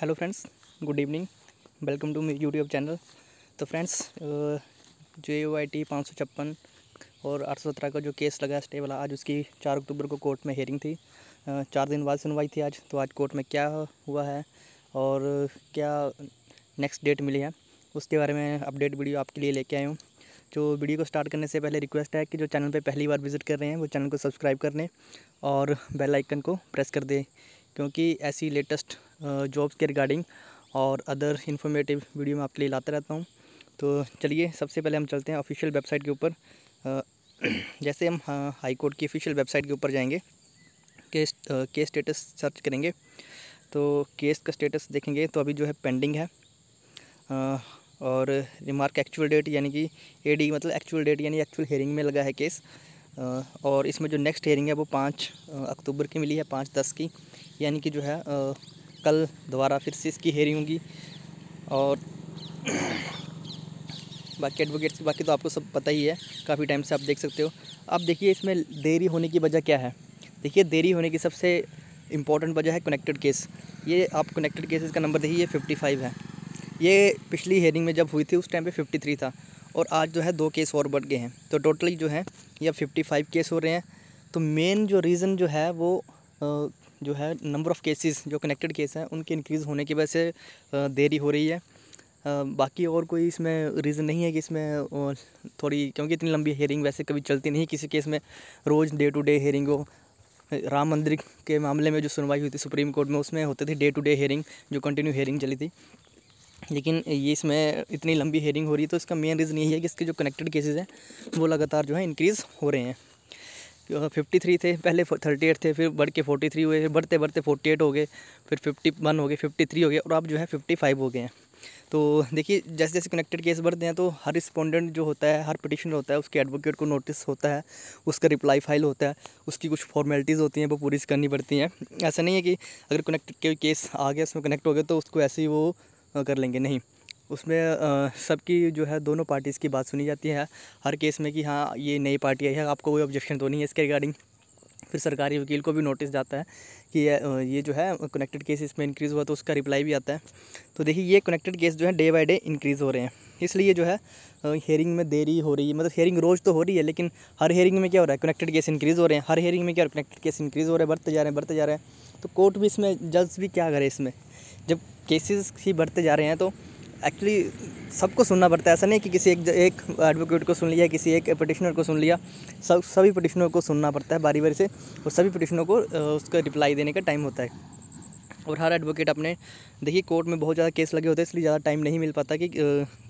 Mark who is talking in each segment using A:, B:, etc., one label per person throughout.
A: hello friends good evening welcome to मेरी YouTube channel तो friends J O I T पाँच सौ छप्पन और आठ सौ सत्रह का जो केस लगा स्टे वाला आज उसकी चार अक्टूबर को कोर्ट में हेयरिंग थी चार दिन बाद सुनवाई थी आज तो आज कोर्ट में क्या हुआ है और क्या नेक्स्ट डेट मिली है उसके बारे में अपडेट वीडियो आपके लिए लेके आया हूँ जो वीडियो को स्टार्ट करने से पहले रिक्वेस्ट है कि जो चैनल पे पहली बार विजिट कर रहे हैं वो चैनल को सब्सक्राइब कर लें और बेल आइकन को प्रेस कर दें क्योंकि ऐसी लेटेस्ट जॉब्स के रिगार्डिंग और अदर इन्फॉर्मेटिव वीडियो मैं आपके लिए लाता रहता हूँ तो चलिए सबसे पहले हम चलते हैं ऑफिशियल वेबसाइट के ऊपर जैसे हम हाई कोर्ट की ऑफिशियल वेबसाइट के ऊपर जाएंगे केस केस स्टेटस सर्च करेंगे तो केस का स्टेटस देखेंगे तो अभी जो है पेंडिंग है और रिमार्क एक्चुअल डेट यानी कि एडी मतलब एक्चुअल डेट यानी एक्चुअल हेयरिंग में लगा है केस और इसमें जो नेक्स्ट हेयरिंग है वो पाँच अक्टूबर की मिली है पाँच दस की यानी कि जो है कल दोबारा फिर से इसकी हेयरिंग होगी और बाकी एडवोकेट्स की बाकी तो आपको सब पता ही है काफ़ी टाइम से आप देख सकते हो आप देखिए इसमें देरी होने की वजह क्या है देखिए देरी होने की सबसे इम्पॉर्टेंट वजह है कनेक्टेड केस ये आप कनेक्टेड केसेस का नंबर देखिए ये फिफ्टी फाइव है ये पिछली हेयरिंग में जब हुई थी उस टाइम पे फिफ्टी थ्री था और आज जो है दो केस और बढ़ गए हैं तो टोटली जो है ये फिफ्टी फाइव केस हो रहे हैं तो मेन जो रीज़न जो है वो जो है नंबर ऑफ़ केसेस जो कनेक्टेड केस हैं उनके इंक्रीज़ होने की वजह से देरी हो रही है बाकी और कोई इसमें रीज़न नहीं है कि इसमें थोड़ी क्योंकि इतनी लंबी हेयरिंग वैसे कभी चलती नहीं किसी केस में रोज़ डे टू डे हेयरिंग हो राम मंदिर के मामले में जो सुनवाई हुई थी सुप्रीम कोर्ट में उसमें होती थी डे टू डे हेयरिंग जो कंटिन्यू हेयरिंग चली थी लेकिन ये इसमें इतनी लंबी हेयरिंग हो रही है तो इसका मेन रीज़न यही है कि इसके जो कनेक्टेड केसेस हैं वो लगातार जो है इंक्रीज़ हो रहे हैं फिफ्टी थ्री हाँ, थे पहले थर्टी एट थे फिर बढ़ के फोर्टी थ्री हुए फिर बढ़ते बढ़ते फोर्टी एट हो गए फिर फिफ्टी वन हो गए फिफ्टी थ्री हो गए और अब जो है फिफ्टी फाइव हो गए हैं तो देखिए जैसे जैसे कनेक्टेड केस बढ़ते हैं तो हर रिस्पोंडेंट जो होता है हर पटिशनर होता है उसके एडवोकेट को नोटिस होता है उसका रिप्लाई फाइल होता है उसकी कुछ फॉर्मेलिटीज़ होती हैं वो पूरी करनी पड़ती हैं ऐसा नहीं है कि अगर कनेक्टेड केस आ गया उसमें कनेक्ट हो गया तो उसको ऐसे ही वो कर लेंगे नहीं उसमें सबकी जो है दोनों पार्टीज़ की बात सुनी जाती है हर केस में कि हाँ ये नई पार्टी आई है आपको कोई ऑब्जेक्शन तो नहीं है इसके रिगार्डिंग फिर सरकारी वकील को भी नोटिस जाता है कि ये जो है कनेक्टेड केस इसमें इंक्रीज़ हुआ तो उसका रिप्लाई भी आता है तो देखिए ये कनेक्टेड केस जो है डे बाई डे इंक्रीज़ हो रहे हैं इसलिए जो है हेयरिंग में देरी हो रही है मतलब हेयरिंग रोज़ तो हो रही है लेकिन हर हेयरिंग में क्या हो रहा है कनेक्टेड केस इंक्रीज़ हो रहे हैं हर हेयरिंग में क्या कनेक्टेड केस इंक्रीज़ हो रहे हैं बढ़ते जा रहे हैं बढ़ते जा रहे हैं तो कोर्ट भी इसमें जज भी क्या करे इसमें जब केसेस ही बढ़ते जा रहे हैं तो एक्चुअली सबको सुनना पड़ता है ऐसा नहीं कि किसी एक एक एडवोकेट को सुन लिया किसी एक पटिशनर को सुन लिया सब सभी पटिशनर को सुनना पड़ता है बारी बारी से और सभी पटिशनर को उसका रिप्लाई देने का टाइम होता है और हर एडवोकेट अपने देखिए कोर्ट में बहुत ज़्यादा केस लगे होते हैं इसलिए ज़्यादा टाइम नहीं मिल पाता कि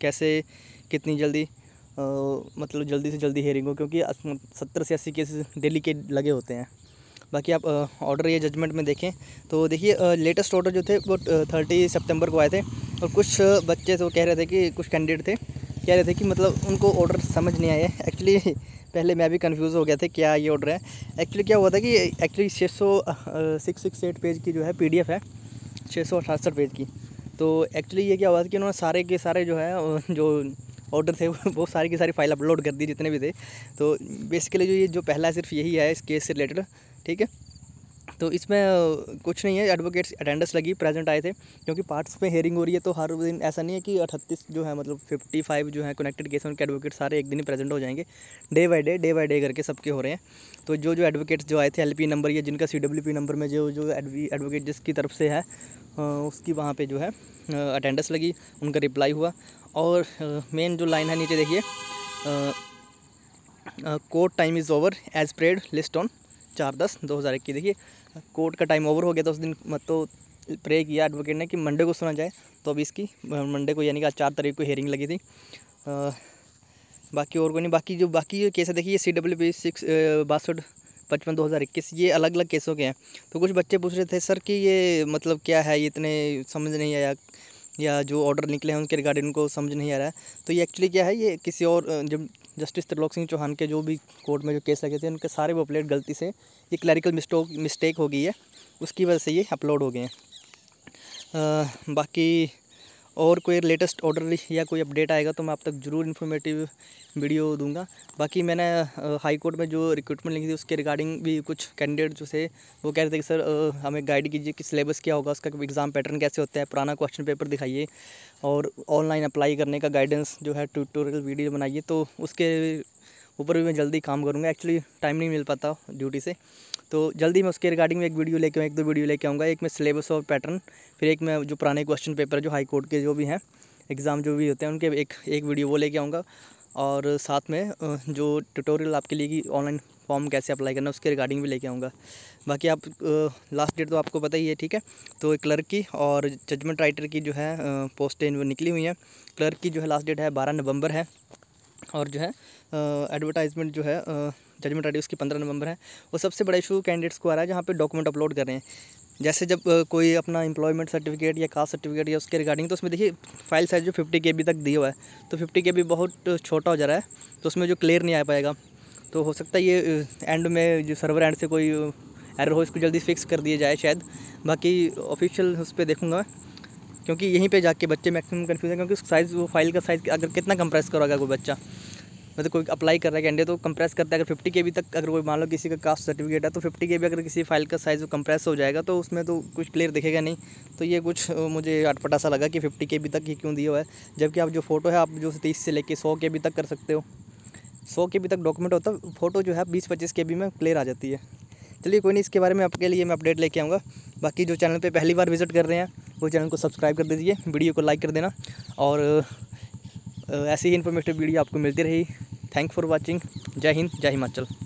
A: कैसे कितनी जल्दी मतलब जल्दी से जल्दी हेयरिंग हो क्योंकि सत्तर से अस्सी केसेस डेली के लगे होते हैं बाकी आप ऑर्डर ये जजमेंट में देखें तो देखिए लेटेस्ट ऑर्डर जो थे वो थर्टी सितंबर को आए थे और कुछ बच्चे तो कह रहे थे कि कुछ कैंडिडेट थे कह रहे थे कि मतलब उनको ऑर्डर समझ नहीं आया एक्चुअली पहले मैं भी कंफ्यूज हो गया था क्या ये ऑर्डर है एक्चुअली क्या हुआ था कि एक्चुअली छः सौ सिक्स सिक्स एट पेज की जो है पी है छः सौ अठासठ पेज की तो एक्चुअली ये क्या हुआ था कि उन्होंने सारे के सारे जो है जो ऑर्डर थे वो सारी की सारी फाइल अपलोड कर दी जितने भी थे तो बेसिकली जो ये जो पहला सिर्फ यही है इस केस से रिलेटेड ठीक है तो इसमें कुछ नहीं है एडवोकेट्स अटेंडेंस लगी प्रेजेंट आए थे क्योंकि पार्ट्स में हेयरिंग हो रही है तो हर दिन ऐसा नहीं है कि अठतीस जो है मतलब फिफ्टी फाइव जो है कनेक्टेड केस उनके एडवोकेट सारे एक दिन ही प्रेजेंट हो जाएंगे day by day day by day करके सबके हो रहे हैं तो जो जो एडवोकेट्स जो आए थे एल नंबर या जिनका सी नंबर में जो जो एडवोकेट जिसकी तरफ से है उसकी वहाँ पर जो है अटेंडेंस लगी उनका रिप्लाई हुआ और मेन जो लाइन है नीचे देखिए court time is over as per the list on चार दस दो हज़ार इक्कीस देखिए कोर्ट का टाइम ओवर हो गया था तो उस दिन मत तो प्रे किया एडवोकेट ने कि मंडे को सुना जाए तो अभी इसकी मंडे को यानी कि आज चार तारीख को हेयरिंग लगी थी आ, बाकी और कोई नहीं बाकी जो बाकी जो केस है देखिए सी डब्ल्यू पी सिक्स बासठ पचपन दो हज़ार इक्कीस ये अलग अलग केसों के हैं तो कुछ बच्चे पूछ रहे थे सर कि ये मतलब क्या है ये इतने समझ नहीं आया या जो ऑर्डर निकले हैं उनके रिगार्डिंग उनको समझ नहीं आ रहा है तो ये एक्चुअली क्या है ये किसी और जब जस्टिस त्रिलोक सिंह चौहान के जो भी कोर्ट में जो केस लगे थे उनके सारे वो अपलेट गलती से ये क्लैरिकल मिस्टोक मिस्टेक हो गई है उसकी वजह से ये अपलोड हो गए हैं बाकी और कोई लेटेस्ट ऑर्डर या कोई अपडेट आएगा तो मैं आप तक ज़रूर इन्फॉर्मेटिव वीडियो दूंगा बाकी मैंने हाई कोर्ट में जो रिक्रूटमेंट लिखी थी उसके रिगार्डिंग भी कुछ कैंडिडेट जो थे वो कह रहे थे कि सर हमें गाइड कीजिए कि सिलेबस क्या होगा उसका एग्ज़ाम पैटर्न कैसे होता है पुराना क्वेश्चन पेपर दिखाइए और ऑनलाइन अप्लाई करने का गाइडेंस जो है ट्यूटोरियल वीडियो बनाइए तो उसके ऊपर भी मैं जल्दी काम करूँगा एक्चुअली टाइम नहीं मिल पाता ड्यूटी से तो जल्दी मैं उसके रिगार्डिंग में एक वीडियो लेके एक दो वीडियो लेके आऊँगा एक में सिलेबस और पैटर्न फिर एक मैं जो पुराने क्वेश्चन पेपर जो हाई कोर्ट के जो भी हैं एग्ज़ाम जो भी होते हैं उनके एक एक वीडियो वो लेके आऊँगा और साथ में जो ट्यूटोरियल आपके लिए कि ऑनलाइन फॉर्म कैसे अप्लाई करना उसके रिगार्डिंग भी लेके आऊँगा बाकी आप लास्ट डेट तो आपको पता ही है ठीक है तो क्लर्क की और जजमेंट राइटर की जो है पोस्टें निकली हुई हैं क्लर्क की जो है लास्ट डेट है बारह नवंबर है और जो है एडवर्टाइजमेंट जो है जजमेंट आर उसकी पंद्रह नवंबर है वो सबसे बड़ा इशू कैंडिडेट्स को आ रहा है जहाँ पे डॉक्यूमेंट अपलोड कर रहे हैं जैसे जब कोई अपना एम्प्लॉयमेंट सर्टिफिकेट या कास्ट सर्टिफिकेट या उसके रिगार्डिंग तो उसमें देखिए फाइल साइज़ जो फिफ्टी के बी तक दिया हुआ है तो फिफ्टी के बी बहुत छोटा हो जा रहा है तो उसमें जो क्लियर नहीं आ पाएगा तो हो सकता है ये एंड में जो सर्वर एंड से कोई एरर हो इसको जल्दी फिक्स कर दिया जाए शायद बाकी ऑफिशियल उस पर देखूँगा मैं क्योंकि यहीं पे जाके बच्चे मैक्सिमम कन्फ्यूज हैं क्योंकि साइज़ वो फाइल का साइज़ अगर कितना कंप्रेस करो अगर कोई बच्चा मतलब कोई अप्लाई कर रहा है कैंडे तो कंप्रेस करता है अगर फिफ्टी के बी तक अगर कोई मान लो किसी का कास्ट सर्टिफिकेट है तो फिफ्टी के बी अगर किसी फाइल का साइज़ कंप्रेस हो जाएगा तो उसमें तो कुछ क्लियर दिखेगा नहीं तो ये कुछ मुझे अटपटा सा लगा कि फिफ्टी के बी तक ही क्यों दिया हुआ है जबकि आप जो फ़ोटो है आप जो तीस से लेकर सौ के बी तक कर सकते हो सौ के बी तक डॉक्यूमेंट होता है फ़ोटो जो है बीस पच्चीस के बी में क्लियर आ जाती है चलिए कोई नहीं इसके बारे में आपके लिए मैं अपडेट लेके आऊँगा बाकी जो चैनल पर पहली बार विजिट कर रहे हैं वो चैनल को सब्सक्राइब कर दीजिए वीडियो को लाइक कर देना और ऐसी ही इन्फॉर्मेटिव वीडियो आपको मिलती रही थैंक फॉर वॉचिंग जय हिंद जय हिमाचल